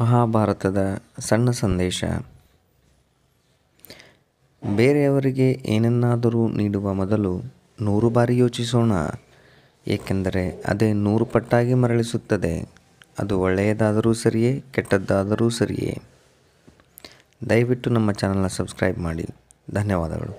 ಮಹಾಭಾರತದ ಸಣ್ಣ ಸಂದೇಶ ಬೇರೆಯವರಿಗೆ ಏನನ್ನಾದರೂ ನೀಡುವ ಮೊದಲು ನೂರು ಬಾರಿ ಯೋಚಿಸೋಣ ಏಕೆಂದರೆ ಅದೇ ನೂರು ಪಟ್ಟಾಗಿ ಮರಳಿಸುತ್ತದೆ ಅದು ಒಳ್ಳೆಯದಾದರೂ ಸರಿಯೇ ಕೆಟ್ಟದ್ದಾದರೂ ಸರಿಯೇ ದಯವಿಟ್ಟು ನಮ್ಮ ಚಾನಲ್ನ ಸಬ್ಸ್ಕ್ರೈಬ್ ಮಾಡಿ ಧನ್ಯವಾದಗಳು